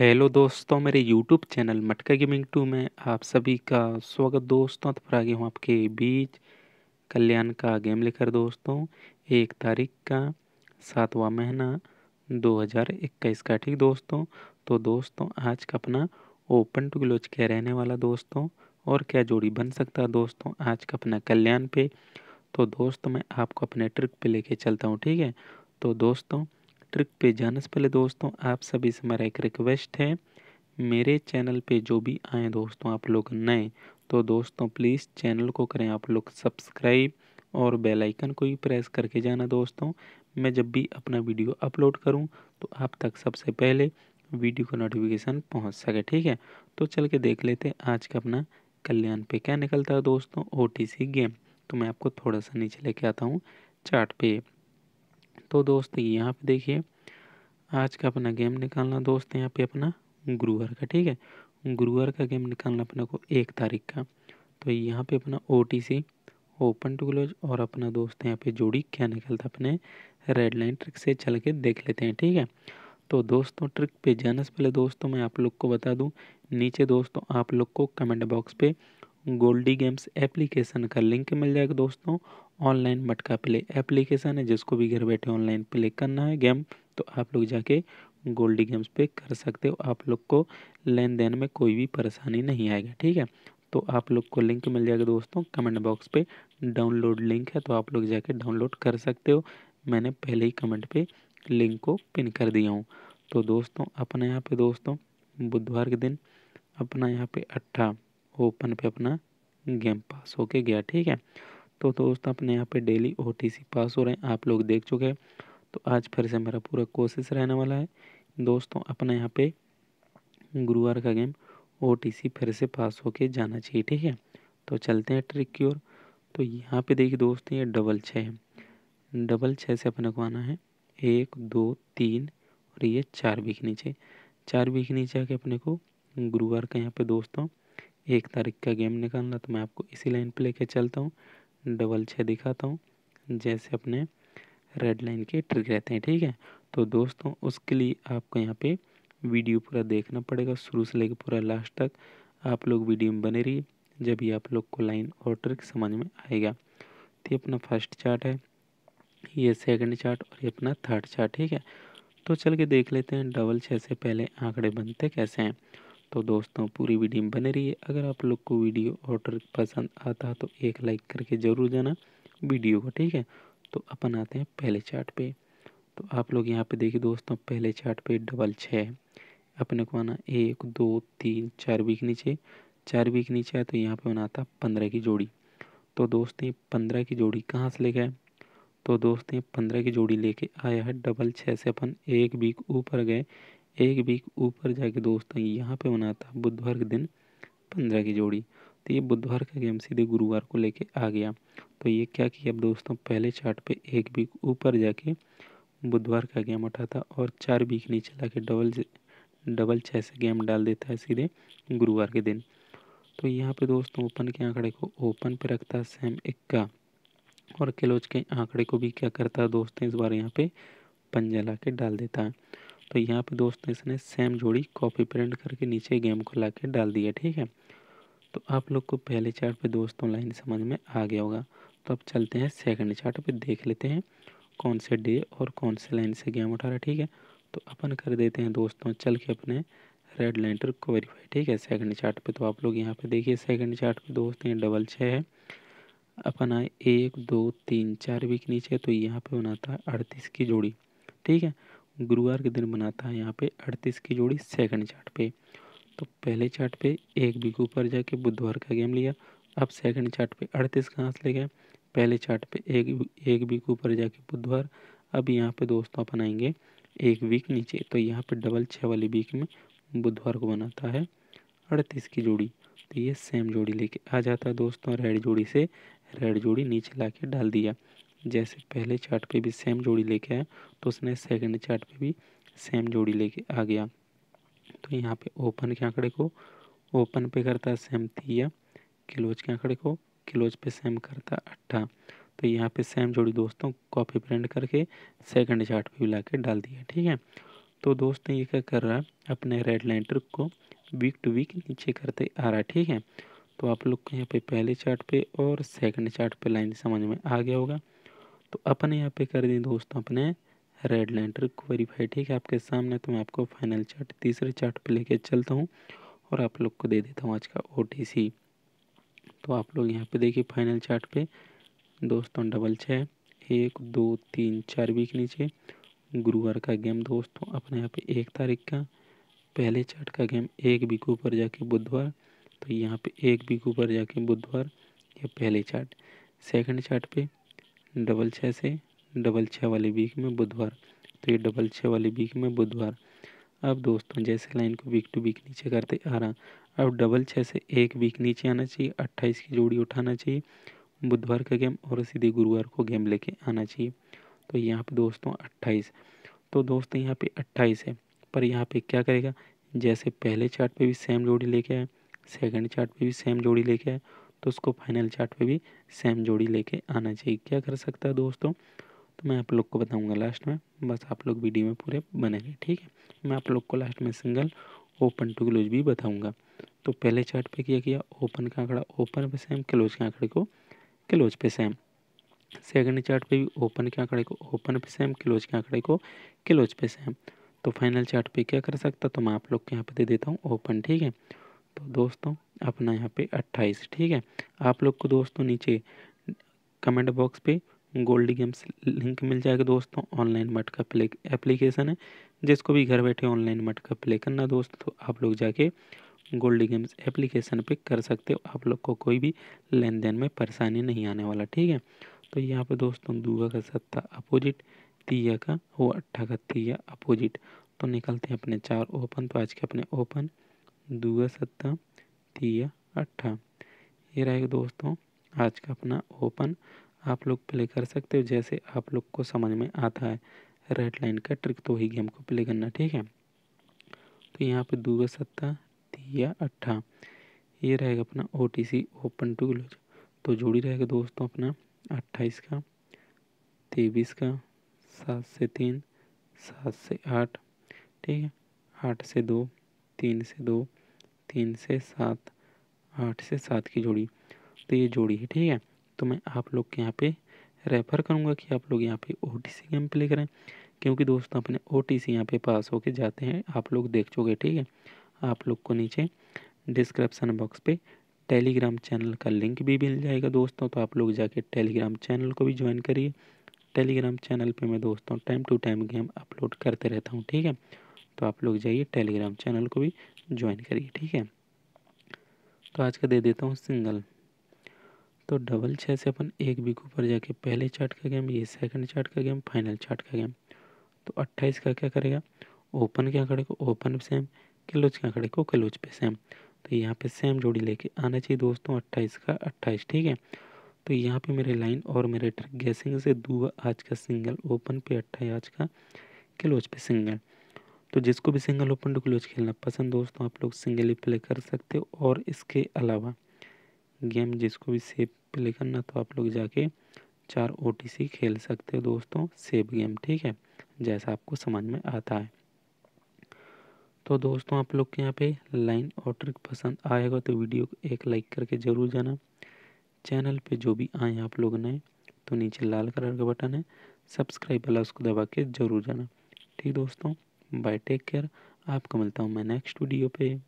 hello दोस्तों मेरे YouTube channel Matka gaming two में आप सभी का स्वागत दोस्तों तो फिर आगे हूँ आपके बीच कल्याण का गेम लेकर दोस्तों एक तारीख का सातवां महीना 2021 का ठीक दोस्तों तो दोस्तों आज का अपना ओपन टू ग्लोज क्या रहने वाला दोस्तों और क्या जोड़ी बन सकता है दोस्तों आज का अपना कल्याण पे तो दोस्तों मैं आपको अपने ट्रिक पर ले चलता हूँ ठीक है तो दोस्तों ट्रिक पे जाने से पहले दोस्तों आप सभी से मेरा एक रिक्वेस्ट है मेरे चैनल पे जो भी आए दोस्तों आप लोग नए तो दोस्तों प्लीज़ चैनल को करें आप लोग सब्सक्राइब और बेल आइकन को भी प्रेस करके जाना दोस्तों मैं जब भी अपना वीडियो अपलोड करूं तो आप तक सबसे पहले वीडियो का नोटिफिकेशन पहुंच सके ठीक है तो चल के देख लेते हैं आज का अपना कल्याण पे क्या निकलता है दोस्तों ओ गेम तो मैं आपको थोड़ा सा नीचे लेके आता हूँ चार्ट पे तो दोस्त यहाँ पे देखिए आज का अपना गेम निकालना दोस्त यहाँ पे अपना गुरुवार का ठीक है गुरुवार का गेम निकालना अपने को एक तारीख का तो यहाँ पे अपना ओ ओपन टू क्लोज और अपना दोस्त यहाँ पे जोड़ी क्या निकलता अपने रेड लाइन ट्रिक से चल के देख लेते हैं ठीक है तो दोस्तों ट्रिक पे जाने से पहले दोस्तों मैं आप लोग को बता दूँ नीचे दोस्तों आप लोग को कमेंट बॉक्स पे गोल्डी गेम्स एप्लीकेशन का लिंक मिल जाएगा दोस्तों ऑनलाइन मटका प्ले एप्लीकेशन है जिसको भी घर बैठे ऑनलाइन प्ले करना है गेम तो आप लोग जाके गोल्डी गेम्स पे कर सकते हो आप लोग को लेन देन में कोई भी परेशानी नहीं आएगा ठीक है तो आप लोग को लिंक मिल जाएगा दोस्तों कमेंट बॉक्स पे डाउनलोड लिंक है तो आप लोग जाके डाउनलोड कर सकते हो मैंने पहले ही कमेंट पे लिंक को पिन कर दिया हूँ तो दोस्तों अपने यहाँ पे दोस्तों बुधवार के दिन अपना यहाँ पे अट्ठा ओपन पे अपना गेम पास होके गया ठीक है तो दोस्त अपने यहाँ पे डेली ओ पास हो रहे हैं आप लोग देख चुके हैं तो आज फिर से मेरा पूरा कोशिश रहने वाला है दोस्तों अपने यहाँ पे गुरुवार का गेम ओ फिर से पास होके जाना चाहिए ठीक है तो चलते हैं ट्रिक की ओर तो यहाँ पे देखिए दोस्त ये डबल छः है डबल छः से अपने को आना है एक दो तीन और ये चार बीक नीचे चार बीक नीचे आके अपने को गुरुवार का यहाँ पे दोस्तों एक तारीख का गेम निकालना तो मैं आपको इसी लाइन पे लेके चलता हूँ डबल छः दिखाता हूँ जैसे अपने रेड लाइन के ट्रिक रहते हैं ठीक है तो दोस्तों उसके लिए आपको यहाँ पे वीडियो पूरा देखना पड़ेगा शुरू से लेकर पूरा लास्ट तक आप लोग वीडियो में बने रहिए जब ये आप लोग को लाइन और ट्रिक समझ में आएगा तो ये अपना फर्स्ट चार्ट है ये सेकंड चार्ट और ये अपना थर्ड चार्ट ठीक है तो चल के देख लेते हैं डबल छः से पहले आंकड़े बनते कैसे हैं तो दोस्तों पूरी वीडियो में बने रहिए अगर आप लोग को वीडियो ऑर्डर पसंद आता तो एक लाइक करके ज़रूर जाना वीडियो को ठीक है तो अपन आते हैं पहले चार्ट पे तो आप लोग यहाँ पे देखिए दोस्तों पहले चार्ट पे डबल छः अपने को आना एक दो तीन चार वीक नीचे चार वीक नीचे है तो यहाँ पे बना था पंद्रह की जोड़ी तो दोस्त ये पंद्रह की जोड़ी कहाँ से लेके गए तो दोस्त ये पंद्रह की जोड़ी लेके आया है डबल छः से अपन एक वीक ऊपर गए एक वीक ऊपर जाके दोस्तों यहाँ पे मनाता है बुधवार के दिन पंद्रह की जोड़ी तो ये बुधवार का गेम सीधे गुरुवार को लेके आ गया तो ये क्या किया अब दोस्तों पहले चार्ट पे एक वीक ऊपर जाके बुधवार का गेम उठाता और चार वीक नीचे ला के डबल डबल छः से गेम डाल देता है सीधे गुरुवार के दिन तो यहाँ पे दोस्तों ओपन के आंकड़े को ओपन पे रखता है सेम इक्का और क्लोज के आंकड़े को भी क्या करता है दोस्तों इस बार यहाँ पे पंजा ला के डाल देता है तो यहाँ पे दोस्तों इसने सेम जोड़ी कॉपी प्रिंट करके नीचे गेम को ला के डाल दिया ठीक है तो आप लोग को पहले चार्ट पे दोस्तों लाइन समझ में आ गया होगा तो अब चलते हैं सेकंड चार्ट पे देख लेते हैं कौन से डे और कौन से लाइन से गेम उठा रहा ठीक है तो अपन कर देते हैं दोस्तों चल के अपने रेड टर को वेरीफाई ठीक है सेकेंड चार्ट पे तो आप लोग यहाँ पे देखिए सेकेंड चार्ट पे दोस्त ये डबल छः है अपन आए एक दो तीन चार वीक नीचे तो यहाँ पे बनाता है अड़तीस की जोड़ी ठीक है गुरुवार के दिन बनाता है यहाँ पे अड़तीस की जोड़ी सेकंड चार्ट पे तो पहले चार्ट पे एक बिग ऊपर जाके बुधवार का गेम लिया अब सेकंड चार्ट पे अड़तीस का से ले गए पहले चार्ट पे एक एक बिग ऊपर जाके बुधवार अब यहाँ पे दोस्तों अपन आएंगे एक वीक नीचे तो यहाँ पे डबल छः वाली वीक में बुधवार को बनाता है अड़तीस की जोड़ी तो ये सेम जोड़ी लेके आ जाता है दोस्तों रेड जोड़ी से रेड जोड़ी नीचे ला के डाल दिया जैसे पहले चार्ट पे भी सेम जोड़ी लेके आया तो उसने सेकंड चार्ट पे भी सेम जोड़ी लेके आ गया तो यहाँ पे ओपन के आंकड़े को ओपन पे करता सेम तिया क्लोज के आंकड़े को क्लोज पे सेम करता अट्ठा तो यहाँ पे सेम जोड़ी दोस्तों कॉपी प्रिंट करके सेकंड चार्ट पे भी ला के डाल दिया ठीक है तो दोस्त ये क्या कर रहा है अपने रेड लाइन ट्रिक को वीक टू वीक नीचे करते आ रहा है ठीक है तो आप लोग को यहाँ पे पहले चार्ट पे और सेकंड चार्ट पे लाइन समझ में आ गया होगा तो अपने यहाँ पे कर दें दोस्तों अपने रेड लेंटर क्वारीफाई ठीक है आपके सामने तो मैं आपको फाइनल चार्ट तीसरे चार्ट पे लेके चलता हूँ और आप लोग को दे देता हूँ आज का ओ तो आप लोग यहाँ पे देखिए फाइनल चार्ट पे दोस्तों डबल छः एक दो तीन चार वीक नीचे गुरुवार का गेम दोस्तों अपने यहाँ पे एक तारीख का पहले चार्ट का गेम एक वीक ऊपर जाके बुधवार तो यहाँ पे एक वीक ऊपर जाके बुधवार या पहले चार्ट सेकंड चार्ट पे डबल छः से डबल छः वाले वीक में बुधवार तो ये डबल छः वाले वीक में बुधवार अब दोस्तों जैसे लाइन को वीक टू वीक नीचे करते आ रहा अब डबल छः से एक वीक नीचे आना चाहिए अट्ठाईस की जोड़ी उठाना चाहिए बुधवार का गेम और सीधे गुरुवार को गेम लेके आना चाहिए तो यहाँ पे दोस्तों अट्ठाईस तो दोस्तों यहाँ पे अट्ठाईस है पर यहाँ पे क्या करेगा जैसे पहले चार्ट पे भी सेम जोड़ी लेके आए सेकंड चार्ट पे भी सेम जोड़ी लेके आए तो उसको फाइनल चार्ट पे भी सेम जोड़ी लेके आना चाहिए क्या कर सकता है दोस्तों तो मैं आप लोग को बताऊंगा लास्ट में बस आप लोग वीडियो में पूरे बने ठीक है मैं आप लोग को लास्ट में सिंगल ओपन टू क्लोज भी बताऊंगा तो पहले चार्ट पे किया किया ओपन का आंकड़ा ओपन पे सेम क्लोज के आंकड़े को क्लोज पे सेम सेकेंड चार्ट पे भी ओपन के आंकड़े को ओपन पे सेम क्लोज के आंकड़े को क्लोज पे सेम तो फाइनल चार्ट पे क्या कर सकता तो मैं आप लोग के यहाँ पे दे देता हूँ ओपन ठीक है तो दोस्तों अपना यहाँ पे अट्ठाईस ठीक है आप लोग को दोस्तों नीचे कमेंट बॉक्स पे गोल्ड गेम्स लिंक मिल जाएगा दोस्तों ऑनलाइन मट का प्ले एप्लीकेशन है जिसको भी घर बैठे ऑनलाइन मट का प्ले करना दोस्तों तो आप लोग जाके गोल्ड गेम्स एप्लीकेशन पे कर सकते हो आप लोग को कोई भी लेन देन में परेशानी नहीं आने वाला ठीक है तो यहाँ पे दोस्तों दूगा का सत्ता अपोजिट तिया का वो अट्ठा का तिया अपोजिट तो निकलते हैं अपने चार ओपन तो आज के अपने ओपन दूगा सत्ता तिया अट्ठा ये रहेगा दोस्तों आज का अपना ओपन आप लोग प्ले कर सकते हो जैसे आप लोग को समझ में आता है रेड लाइन का ट्रिक तो ही गेम को प्ले करना ठीक है तो यहाँ पे दूगा सत्ता तिया अट्ठा ये रहेगा अपना O T C open to close तो जोड़ी रहेगा दोस्तों अपना अट्ठाईस का तेईस का सात से तीन सात से आठ ठीक है आठ से दो तीन से दो तीन से सात आठ से सात की जोड़ी तो ये जोड़ी है ठीक है तो मैं आप लोग के यहाँ पे रेफ़र करूँगा कि आप लोग यहाँ पे O T C game play करें क्योंकि दोस्तों अपने ओ टी सी यहाँ पे पास होके जाते हैं आप लोग देख चुके ठीक है आप लोग को नीचे डिस्क्रिप्सन बॉक्स पे टेलीग्राम चैनल का लिंक भी मिल जाएगा दोस्तों तो आप लोग जाके टेलीग्राम चैनल को भी ज्वाइन करिए टेलीग्राम चैनल पे मैं दोस्तों time to time game upload करते रहता हूँ ठीक है तो आप लोग जाइए टेलीग्राम चैनल को भी ज्वाइन करिए ठीक है तो आज का दे देता हूँ सिंगल तो डबल छः से अपन एक बिग ऊपर जाके पहले चार्ट का गेम ये सेकंड चार्ट का गेम फाइनल चार्ट का गेम तो अट्ठाईस का क्या करेगा ओपन के आंकड़े को ओपन सेम क्लोज के आंकड़े को क्लोज पे सेम तो यहाँ पे सेम जोड़ी लेके आना चाहिए दोस्तों अट्ठाईस का अट्ठाईस ठीक है तो यहाँ पे मेरे लाइन और मेरे ट्रिक गैसिंग से दो आज का सिंगल ओपन पे अट्ठाईस आज का क्लोज पे सिंगल तो जिसको भी सिंगल ओपन टू क्लोज खेलना पसंद दोस्तों आप लोग सिंगल ही प्ले कर सकते हो और इसके अलावा गेम जिसको भी सेव प्ले करना तो आप लोग जाके चार ओ खेल सकते हो दोस्तों सेव गेम ठीक है जैसा आपको समझ में आता है तो दोस्तों आप लोग के यहाँ पे लाइन और ट्रिक पसंद आएगा तो वीडियो को एक लाइक करके ज़रूर जाना चैनल पे जो भी आए आप लोग नए तो नीचे लाल कलर का बटन है सब्सक्राइब वाला उसको दबा के ज़रूर जाना ठीक दोस्तों बाय टेक केयर आपको मिलता हूँ मैं नेक्स्ट वीडियो पे